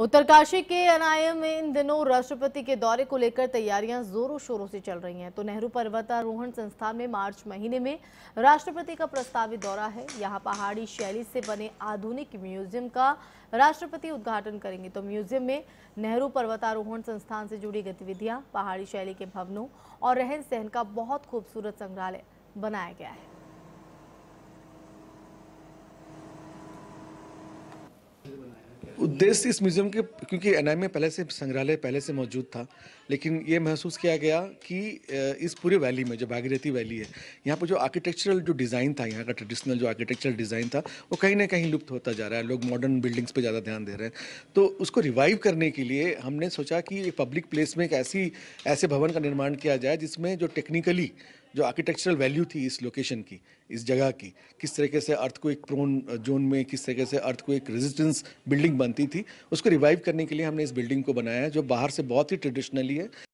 उत्तरकाशी के एनआईएम में इन दिनों राष्ट्रपति के दौरे को लेकर तैयारियां जोरों शोरों से चल रही हैं तो नेहरू पर्वतारोहण संस्थान में मार्च महीने में राष्ट्रपति का प्रस्तावित दौरा है यहां पहाड़ी शैली से बने आधुनिक म्यूजियम का राष्ट्रपति उद्घाटन करेंगे तो म्यूजियम में नेहरू पर्वतारोहण संस्थान से जुड़ी गतिविधियाँ पहाड़ी शैली के भवनों और रहन सहन का बहुत खूबसूरत संग्रहालय बनाया गया है उद्देश्य इस म्यूज़ियम के क्योंकि एन में पहले से संग्रहालय पहले से मौजूद था लेकिन ये महसूस किया गया कि इस पूरे वैली में जो भागीरथी वैली है यहाँ पर जो आर्किटेक्चरल जो डिज़ाइन था यहाँ का ट्रेडिशनल जो आर्किटेक्चरल डिज़ाइन था वो कहीं ना कहीं लुप्त होता जा रहा है लोग मॉडर्न बिल्डिंग्स पर ज़्यादा ध्यान दे रहे हैं तो उसको रिवाइव करने के लिए हमने सोचा कि एक पब्लिक प्लेस में एक ऐसी ऐसे भवन का निर्माण किया जाए जिसमें जो टेक्निकली जो आर्किटेक्चरल वैल्यू थी इस लोकेशन की इस जगह की किस तरीके से अर्थ को एक प्रोन जोन में किस तरीके से अर्थ को एक रेजिस्टेंस बिल्डिंग बनती थी उसको रिवाइव करने के लिए हमने इस बिल्डिंग को बनाया है जो बाहर से बहुत ही ट्रेडिशनली है